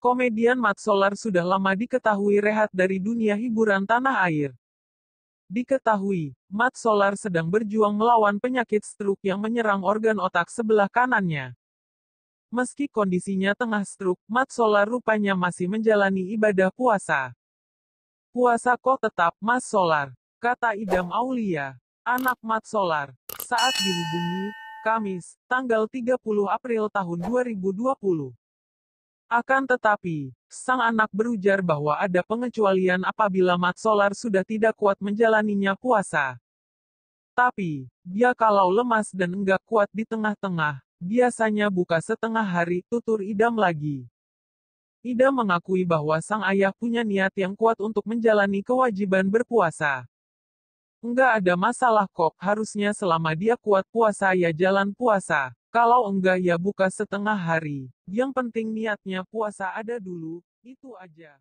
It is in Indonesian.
Komedian Mat Solar sudah lama diketahui rehat dari dunia hiburan tanah air. Diketahui, Mat Solar sedang berjuang melawan penyakit stroke yang menyerang organ otak sebelah kanannya. Meski kondisinya tengah stroke, Mat Solar rupanya masih menjalani ibadah puasa. Puasa kok tetap, Mas Solar, kata Idam Aulia. Anak Mat Solar, saat dihubungi, Kamis, tanggal 30 April tahun 2020. Akan tetapi, sang anak berujar bahwa ada pengecualian apabila Mat Solar sudah tidak kuat menjalaninya puasa. Tapi, dia kalau lemas dan enggak kuat di tengah-tengah, biasanya buka setengah hari, tutur Idam lagi. Idam mengakui bahwa sang ayah punya niat yang kuat untuk menjalani kewajiban berpuasa. Enggak ada masalah kok, harusnya selama dia kuat puasa ya jalan puasa. Kalau enggak ya buka setengah hari. Yang penting niatnya puasa ada dulu, itu aja.